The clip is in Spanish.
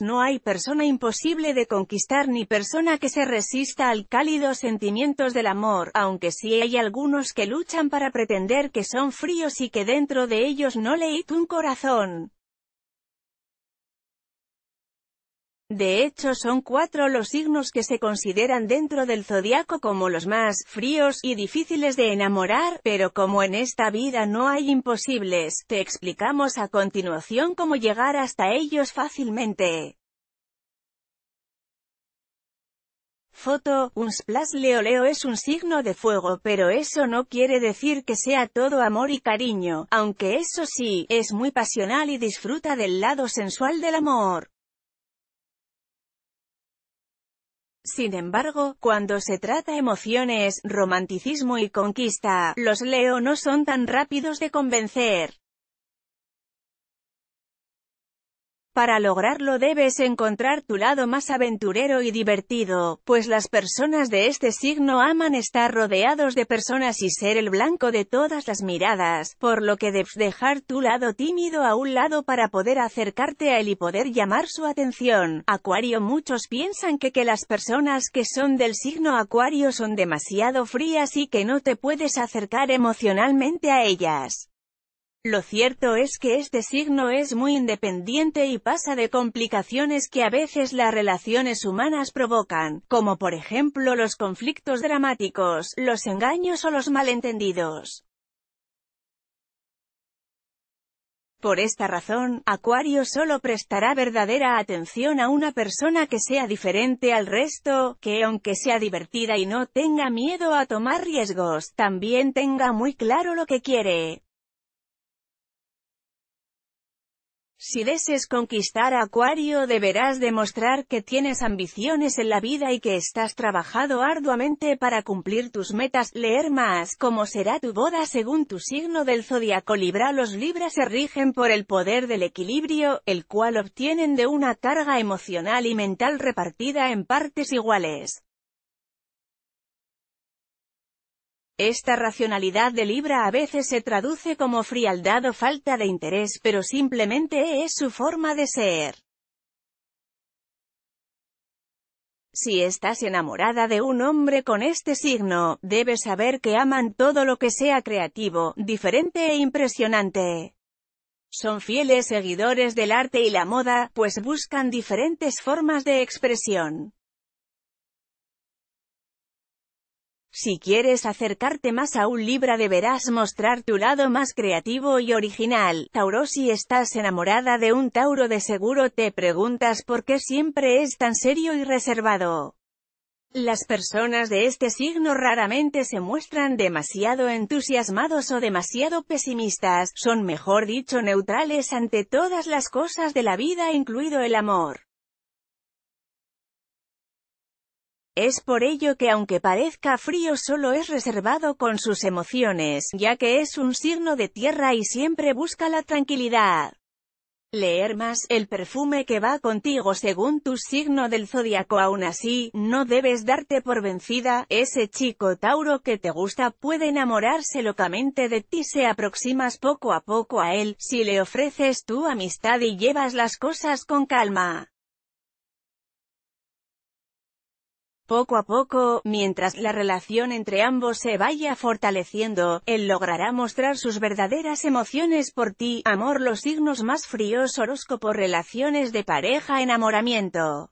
no hay persona imposible de conquistar ni persona que se resista al cálido sentimientos del amor, aunque sí hay algunos que luchan para pretender que son fríos y que dentro de ellos no leí un corazón. De hecho son cuatro los signos que se consideran dentro del zodiaco como los más fríos y difíciles de enamorar, pero como en esta vida no hay imposibles, te explicamos a continuación cómo llegar hasta ellos fácilmente. Foto, un splash Leo Leo es un signo de fuego pero eso no quiere decir que sea todo amor y cariño, aunque eso sí, es muy pasional y disfruta del lado sensual del amor. Sin embargo, cuando se trata emociones, romanticismo y conquista, los Leo no son tan rápidos de convencer. Para lograrlo debes encontrar tu lado más aventurero y divertido, pues las personas de este signo aman estar rodeados de personas y ser el blanco de todas las miradas, por lo que debes dejar tu lado tímido a un lado para poder acercarte a él y poder llamar su atención. Acuario Muchos piensan que, que las personas que son del signo Acuario son demasiado frías y que no te puedes acercar emocionalmente a ellas. Lo cierto es que este signo es muy independiente y pasa de complicaciones que a veces las relaciones humanas provocan, como por ejemplo los conflictos dramáticos, los engaños o los malentendidos. Por esta razón, Acuario solo prestará verdadera atención a una persona que sea diferente al resto, que aunque sea divertida y no tenga miedo a tomar riesgos, también tenga muy claro lo que quiere. Si desees conquistar Acuario deberás demostrar que tienes ambiciones en la vida y que estás trabajado arduamente para cumplir tus metas. Leer más cómo será tu boda según tu signo del zodiaco Libra. Los Libras se rigen por el poder del equilibrio, el cual obtienen de una carga emocional y mental repartida en partes iguales. Esta racionalidad de Libra a veces se traduce como frialdad o falta de interés, pero simplemente es su forma de ser. Si estás enamorada de un hombre con este signo, debes saber que aman todo lo que sea creativo, diferente e impresionante. Son fieles seguidores del arte y la moda, pues buscan diferentes formas de expresión. Si quieres acercarte más a un Libra deberás mostrar tu lado más creativo y original. Tauro si estás enamorada de un Tauro de seguro te preguntas por qué siempre es tan serio y reservado. Las personas de este signo raramente se muestran demasiado entusiasmados o demasiado pesimistas, son mejor dicho neutrales ante todas las cosas de la vida incluido el amor. Es por ello que aunque parezca frío solo es reservado con sus emociones, ya que es un signo de tierra y siempre busca la tranquilidad. Leer más, el perfume que va contigo según tu signo del zodiaco aún así, no debes darte por vencida, ese chico Tauro que te gusta puede enamorarse locamente de ti se aproximas poco a poco a él, si le ofreces tu amistad y llevas las cosas con calma. Poco a poco, mientras la relación entre ambos se vaya fortaleciendo, él logrará mostrar sus verdaderas emociones por ti, amor los signos más fríos horóscopo relaciones de pareja enamoramiento.